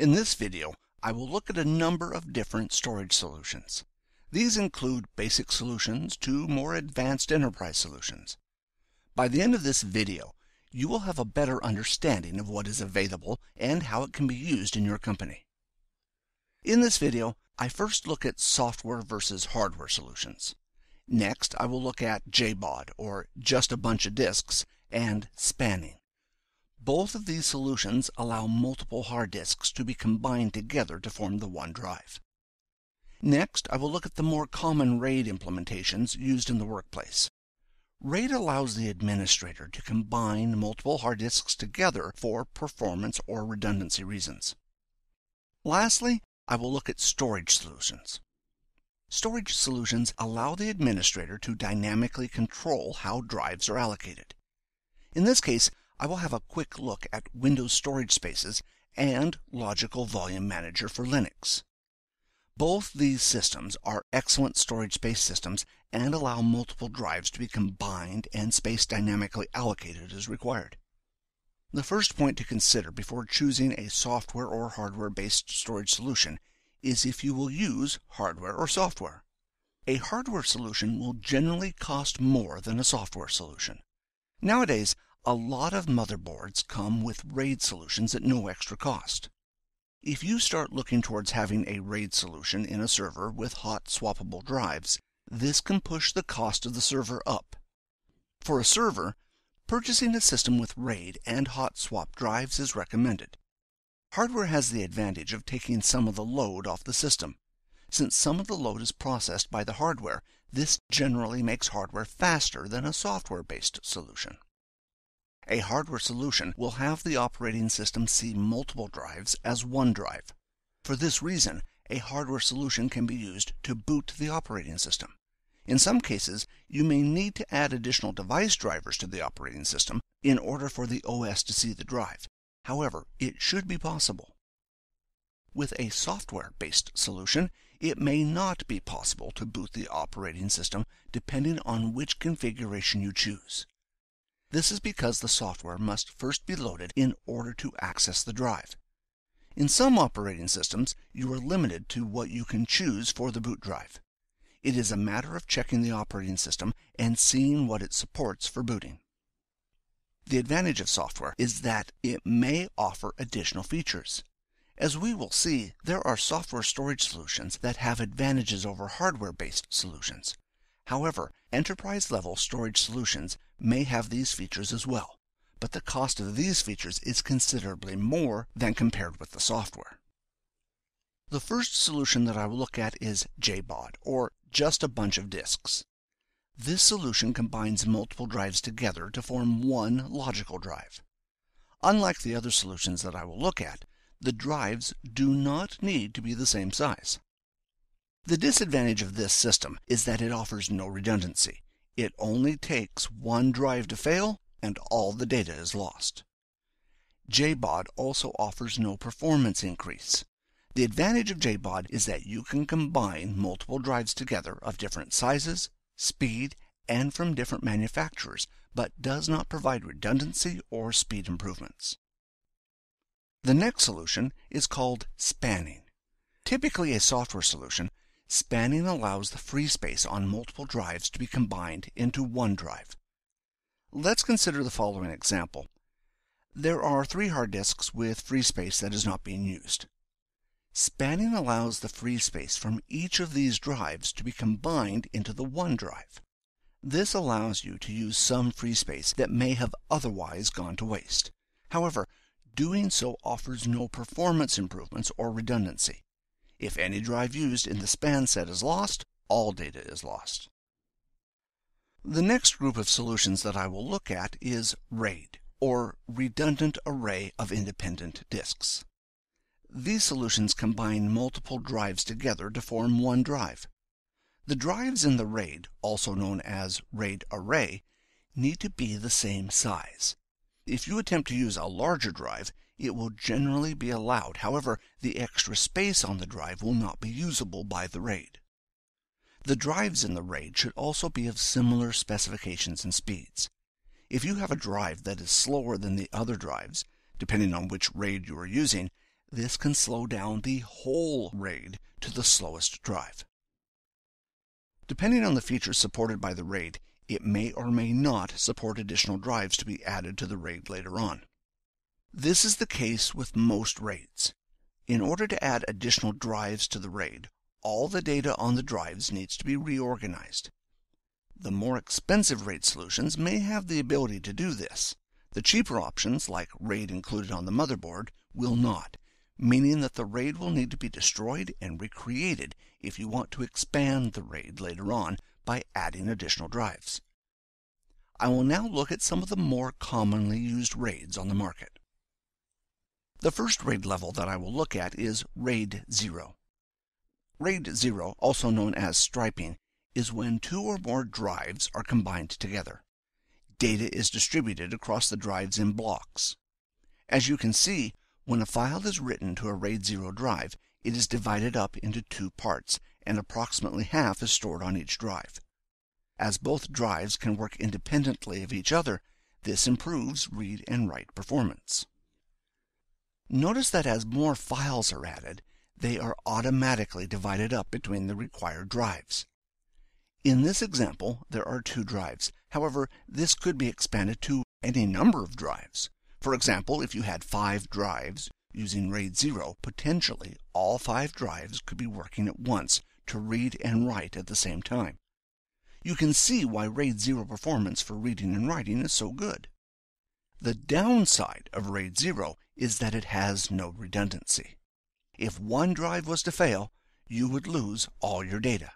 In this video, I will look at a number of different storage solutions. These include basic solutions to more advanced enterprise solutions. By the end of this video, you will have a better understanding of what is available and how it can be used in your company. In this video, I first look at software versus hardware solutions. Next, I will look at JBOD, or just a bunch of disks, and spanning. Both of these solutions allow multiple hard disks to be combined together to form the one drive. Next, I will look at the more common RAID implementations used in the workplace. RAID allows the administrator to combine multiple hard disks together for performance or redundancy reasons. Lastly, I will look at storage solutions. Storage solutions allow the administrator to dynamically control how drives are allocated. In this case, I will have a quick look at Windows Storage Spaces and Logical Volume Manager for Linux. Both these systems are excellent storage space systems and allow multiple drives to be combined and space dynamically allocated as required. The first point to consider before choosing a software or hardware-based storage solution is if you will use hardware or software. A hardware solution will generally cost more than a software solution. Nowadays, a lot of motherboards come with RAID solutions at no extra cost. If you start looking towards having a RAID solution in a server with hot swappable drives, this can push the cost of the server up. For a server, purchasing a system with RAID and hot swap drives is recommended. Hardware has the advantage of taking some of the load off the system. Since some of the load is processed by the hardware, this generally makes hardware faster than a software-based solution. A hardware solution will have the operating system see multiple drives as one drive. For this reason, a hardware solution can be used to boot the operating system. In some cases, you may need to add additional device drivers to the operating system in order for the OS to see the drive. However, it should be possible. With a software-based solution, it may not be possible to boot the operating system depending on which configuration you choose. This is because the software must first be loaded in order to access the drive. In some operating systems, you are limited to what you can choose for the boot drive. It is a matter of checking the operating system and seeing what it supports for booting. The advantage of software is that it may offer additional features. As we will see, there are software storage solutions that have advantages over hardware-based solutions. However, enterprise-level storage solutions may have these features as well, but the cost of these features is considerably more than compared with the software. The first solution that I will look at is JBOD, or just a bunch of disks. This solution combines multiple drives together to form one logical drive. Unlike the other solutions that I will look at, the drives do not need to be the same size. The disadvantage of this system is that it offers no redundancy, it only takes one drive to fail and all the data is lost. JBOD also offers no performance increase. The advantage of JBOD is that you can combine multiple drives together of different sizes, speed, and from different manufacturers, but does not provide redundancy or speed improvements. The next solution is called spanning. Typically a software solution, Spanning allows the free space on multiple drives to be combined into one drive. Let's consider the following example. There are three hard disks with free space that is not being used. Spanning allows the free space from each of these drives to be combined into the one drive. This allows you to use some free space that may have otherwise gone to waste. However, doing so offers no performance improvements or redundancy. If any drive used in the span set is lost, all data is lost. The next group of solutions that I will look at is RAID, or Redundant Array of Independent Disks. These solutions combine multiple drives together to form one drive. The drives in the RAID, also known as RAID array, need to be the same size. If you attempt to use a larger drive, it will generally be allowed. However, the extra space on the drive will not be usable by the RAID. The drives in the RAID should also be of similar specifications and speeds. If you have a drive that is slower than the other drives, depending on which RAID you are using, this can slow down the whole RAID to the slowest drive. Depending on the features supported by the RAID, it may or may not support additional drives to be added to the RAID later on. This is the case with most RAIDs. In order to add additional drives to the RAID, all the data on the drives needs to be reorganized. The more expensive RAID solutions may have the ability to do this. The cheaper options, like RAID included on the motherboard, will not, meaning that the RAID will need to be destroyed and recreated if you want to expand the RAID later on by adding additional drives. I will now look at some of the more commonly used RAIDs on the market. The first RAID level that I will look at is RAID 0. RAID 0, also known as striping, is when two or more drives are combined together. Data is distributed across the drives in blocks. As you can see, when a file is written to a RAID 0 drive, it is divided up into two parts, and approximately half is stored on each drive. As both drives can work independently of each other, this improves read and write performance. Notice that as more files are added, they are automatically divided up between the required drives. In this example, there are two drives. However, this could be expanded to any number of drives. For example, if you had five drives using RAID 0, potentially all five drives could be working at once to read and write at the same time. You can see why RAID 0 performance for reading and writing is so good. The downside of RAID 0 is that it has no redundancy. If one drive was to fail, you would lose all your data.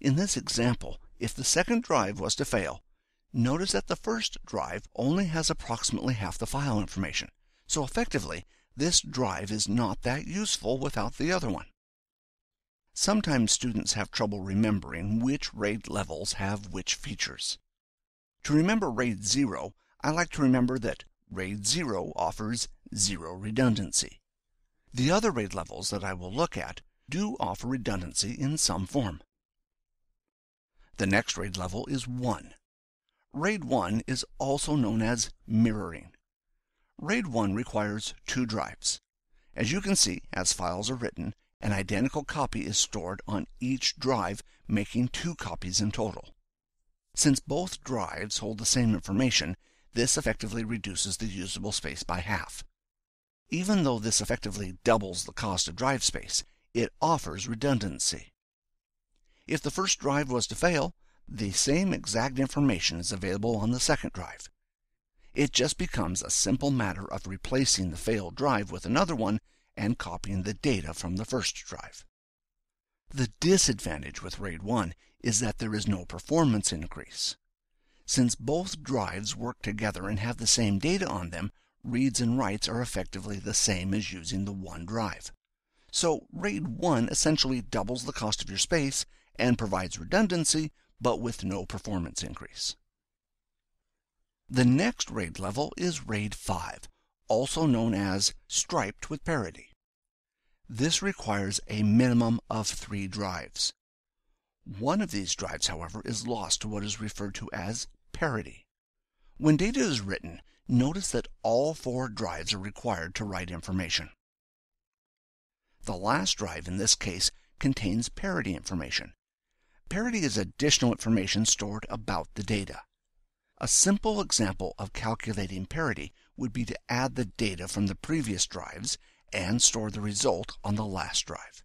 In this example, if the second drive was to fail, notice that the first drive only has approximately half the file information, so effectively, this drive is not that useful without the other one. Sometimes students have trouble remembering which RAID levels have which features. To remember RAID 0, I like to remember that RAID 0 offers zero redundancy. The other RAID levels that I will look at do offer redundancy in some form. The next RAID level is 1. RAID 1 is also known as mirroring. RAID 1 requires two drives. As you can see, as files are written, an identical copy is stored on each drive, making two copies in total. Since both drives hold the same information, this effectively reduces the usable space by half. Even though this effectively doubles the cost of drive space, it offers redundancy. If the first drive was to fail, the same exact information is available on the second drive. It just becomes a simple matter of replacing the failed drive with another one and copying the data from the first drive. The disadvantage with RAID 1 is that there is no performance increase. Since both drives work together and have the same data on them, reads and writes are effectively the same as using the OneDrive. So RAID 1 essentially doubles the cost of your space and provides redundancy, but with no performance increase. The next RAID level is RAID 5, also known as striped with parity. This requires a minimum of three drives. One of these drives, however, is lost to what is referred to as parity. When data is written, notice that all four drives are required to write information. The last drive in this case contains parity information. Parity is additional information stored about the data. A simple example of calculating parity would be to add the data from the previous drives and store the result on the last drive.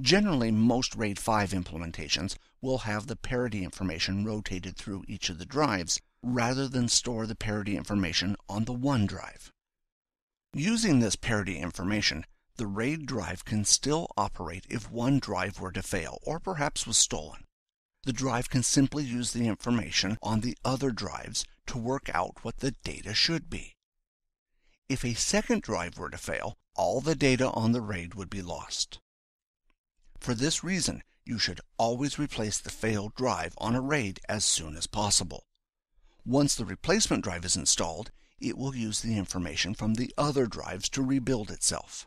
Generally, most RAID 5 implementations will have the parity information rotated through each of the drives rather than store the parity information on the OneDrive. Using this parity information, the RAID drive can still operate if one drive were to fail or perhaps was stolen. The drive can simply use the information on the other drives to work out what the data should be. If a second drive were to fail, all the data on the RAID would be lost. For this reason, you should always replace the failed drive on a RAID as soon as possible. Once the replacement drive is installed, it will use the information from the other drives to rebuild itself.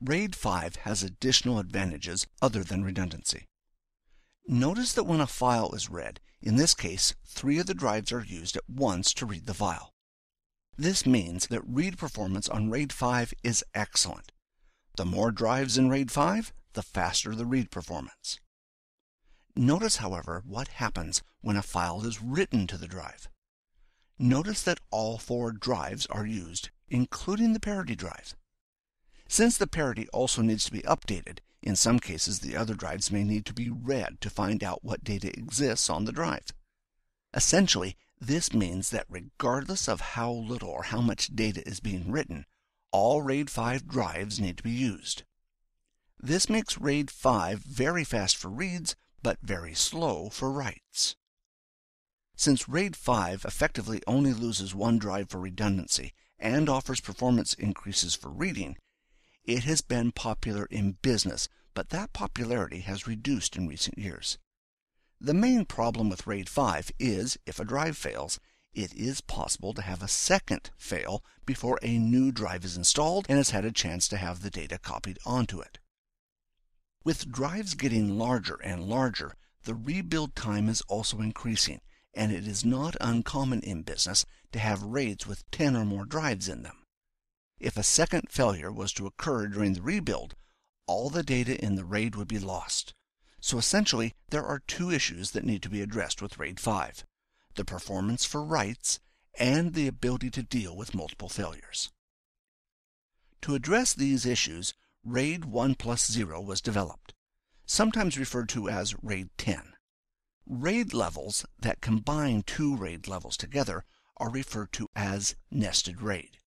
RAID 5 has additional advantages other than redundancy. Notice that when a file is read, in this case, three of the drives are used at once to read the file. This means that read performance on RAID 5 is excellent. The more drives in RAID 5, the faster the read performance. Notice, however, what happens when a file is written to the drive. Notice that all four drives are used, including the parity drive. Since the parity also needs to be updated, in some cases the other drives may need to be read to find out what data exists on the drive. Essentially, this means that regardless of how little or how much data is being written, all RAID 5 drives need to be used. This makes RAID 5 very fast for reads but very slow for writes. Since RAID 5 effectively only loses one drive for redundancy and offers performance increases for reading, it has been popular in business, but that popularity has reduced in recent years. The main problem with RAID 5 is, if a drive fails, it is possible to have a second fail before a new drive is installed and has had a chance to have the data copied onto it. With drives getting larger and larger, the rebuild time is also increasing, and it is not uncommon in business to have raids with 10 or more drives in them. If a second failure was to occur during the rebuild, all the data in the RAID would be lost. So essentially, there are two issues that need to be addressed with RAID 5, the performance for writes and the ability to deal with multiple failures. To address these issues, RAID 1 plus 0 was developed, sometimes referred to as RAID 10. RAID levels that combine two RAID levels together are referred to as nested RAID.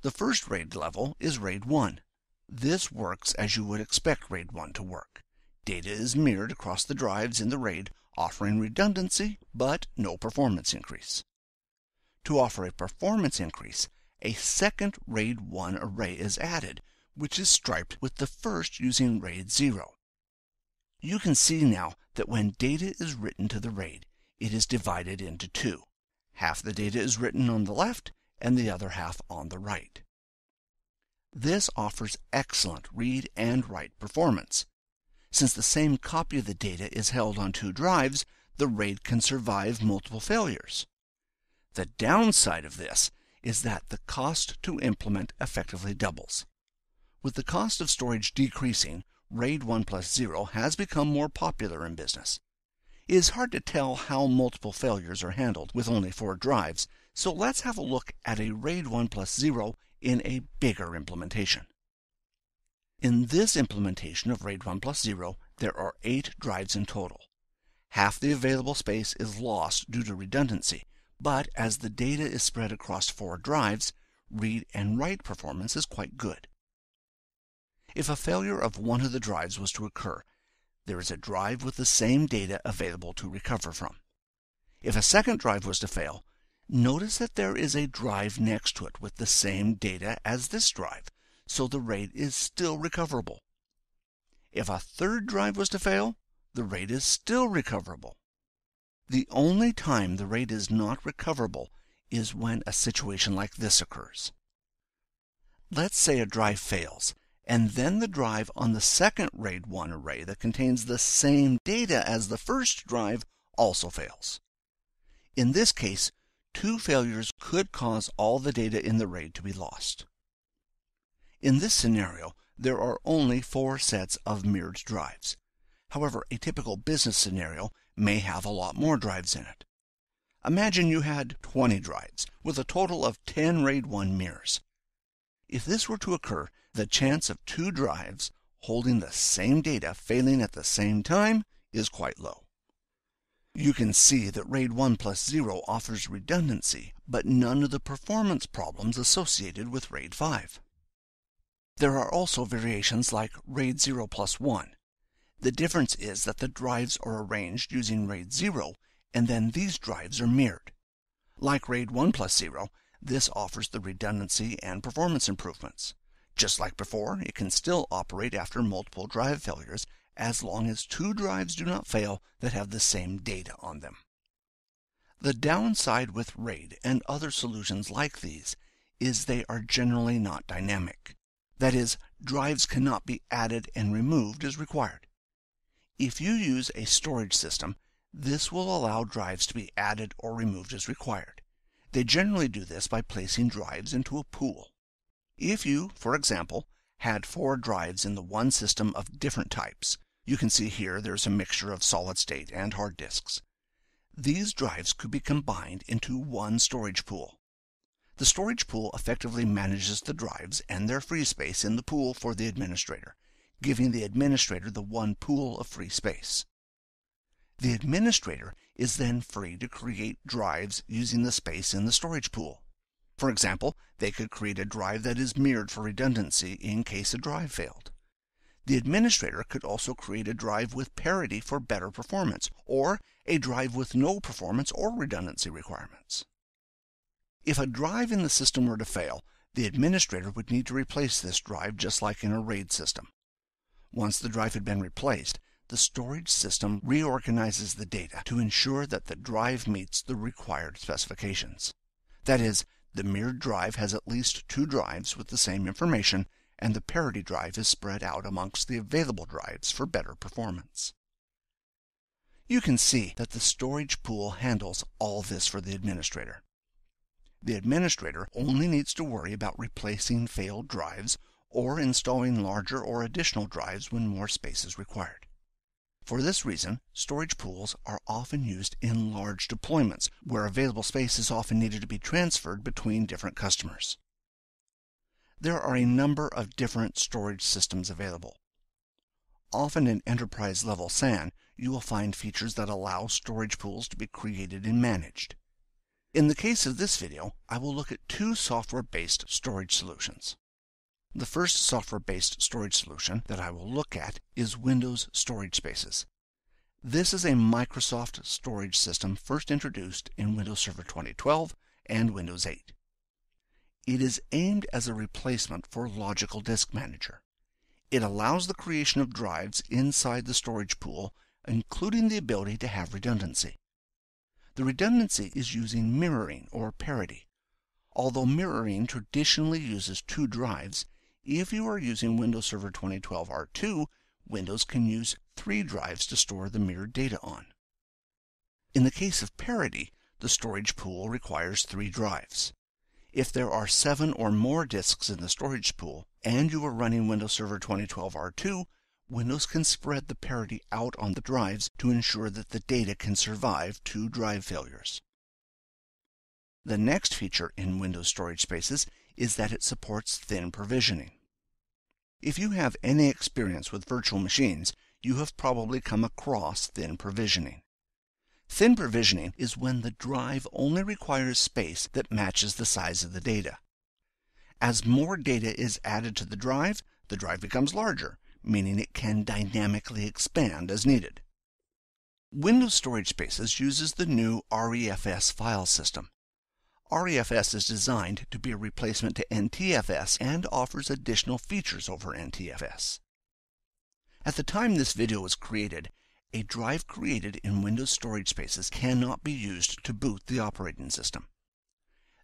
The first RAID level is RAID 1. This works as you would expect RAID 1 to work. Data is mirrored across the drives in the RAID, offering redundancy but no performance increase. To offer a performance increase, a second RAID 1 array is added which is striped with the first using RAID 0. You can see now that when data is written to the RAID, it is divided into two. Half the data is written on the left and the other half on the right. This offers excellent read and write performance. Since the same copy of the data is held on two drives, the RAID can survive multiple failures. The downside of this is that the cost to implement effectively doubles. With the cost of storage decreasing, RAID 1 plus 0 has become more popular in business. It is hard to tell how multiple failures are handled with only four drives, so let's have a look at a RAID 1 plus 0 in a bigger implementation. In this implementation of RAID 1 plus 0, there are eight drives in total. Half the available space is lost due to redundancy, but as the data is spread across four drives, read and write performance is quite good. If a failure of one of the drives was to occur, there is a drive with the same data available to recover from. If a second drive was to fail, notice that there is a drive next to it with the same data as this drive, so the RAID is still recoverable. If a third drive was to fail, the RAID is still recoverable. The only time the RAID is not recoverable is when a situation like this occurs. Let's say a drive fails and then the drive on the second RAID 1 array that contains the same data as the first drive also fails. In this case, two failures could cause all the data in the RAID to be lost. In this scenario, there are only four sets of mirrored drives. However, a typical business scenario may have a lot more drives in it. Imagine you had 20 drives with a total of 10 RAID 1 mirrors. If this were to occur, the chance of two drives holding the same data failing at the same time is quite low. You can see that RAID 1 plus 0 offers redundancy, but none of the performance problems associated with RAID 5. There are also variations like RAID 0 plus 1. The difference is that the drives are arranged using RAID 0, and then these drives are mirrored. Like RAID 1 plus 0, this offers the redundancy and performance improvements. Just like before, it can still operate after multiple drive failures as long as two drives do not fail that have the same data on them. The downside with RAID and other solutions like these is they are generally not dynamic. That is, drives cannot be added and removed as required. If you use a storage system, this will allow drives to be added or removed as required. They generally do this by placing drives into a pool. If you, for example, had four drives in the one system of different types, you can see here there's a mixture of solid state and hard disks. These drives could be combined into one storage pool. The storage pool effectively manages the drives and their free space in the pool for the administrator, giving the administrator the one pool of free space. The administrator is then free to create drives using the space in the storage pool. For example, they could create a drive that is mirrored for redundancy in case a drive failed. The administrator could also create a drive with parity for better performance, or a drive with no performance or redundancy requirements. If a drive in the system were to fail, the administrator would need to replace this drive just like in a RAID system. Once the drive had been replaced, the storage system reorganizes the data to ensure that the drive meets the required specifications. That is, the mirrored drive has at least two drives with the same information, and the parity drive is spread out amongst the available drives for better performance. You can see that the storage pool handles all this for the administrator. The administrator only needs to worry about replacing failed drives or installing larger or additional drives when more space is required. For this reason, storage pools are often used in large deployments, where available space is often needed to be transferred between different customers. There are a number of different storage systems available. Often in enterprise-level SAN, you will find features that allow storage pools to be created and managed. In the case of this video, I will look at two software-based storage solutions. The first software-based storage solution that I will look at is Windows Storage Spaces. This is a Microsoft storage system first introduced in Windows Server 2012 and Windows 8. It is aimed as a replacement for Logical Disk Manager. It allows the creation of drives inside the storage pool, including the ability to have redundancy. The redundancy is using mirroring or parity. Although mirroring traditionally uses two drives, if you are using Windows Server 2012 R2, Windows can use three drives to store the mirrored data on. In the case of parity, the storage pool requires three drives. If there are seven or more disks in the storage pool and you are running Windows Server 2012 R2, Windows can spread the parity out on the drives to ensure that the data can survive two drive failures. The next feature in Windows Storage Spaces is that it supports thin provisioning. If you have any experience with virtual machines, you have probably come across thin provisioning. Thin provisioning is when the drive only requires space that matches the size of the data. As more data is added to the drive, the drive becomes larger, meaning it can dynamically expand as needed. Windows Storage Spaces uses the new REFS file system, REFS is designed to be a replacement to NTFS and offers additional features over NTFS. At the time this video was created, a drive created in Windows Storage Spaces cannot be used to boot the operating system.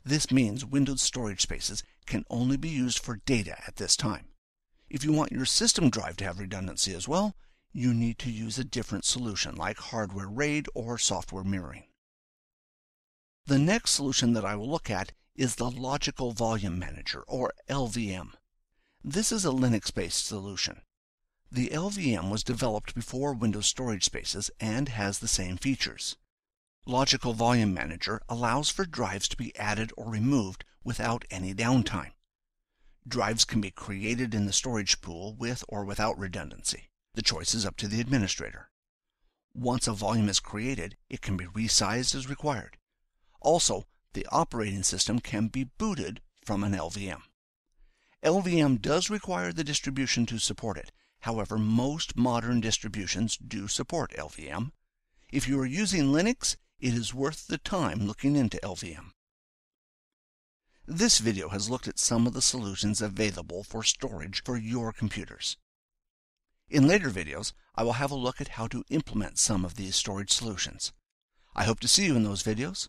This means Windows Storage Spaces can only be used for data at this time. If you want your system drive to have redundancy as well, you need to use a different solution like hardware RAID or software mirroring. The next solution that I will look at is the Logical Volume Manager, or LVM. This is a Linux-based solution. The LVM was developed before Windows Storage Spaces and has the same features. Logical Volume Manager allows for drives to be added or removed without any downtime. Drives can be created in the storage pool with or without redundancy. The choice is up to the administrator. Once a volume is created, it can be resized as required. Also, the operating system can be booted from an LVM. LVM does require the distribution to support it. However, most modern distributions do support LVM. If you are using Linux, it is worth the time looking into LVM. This video has looked at some of the solutions available for storage for your computers. In later videos, I will have a look at how to implement some of these storage solutions. I hope to see you in those videos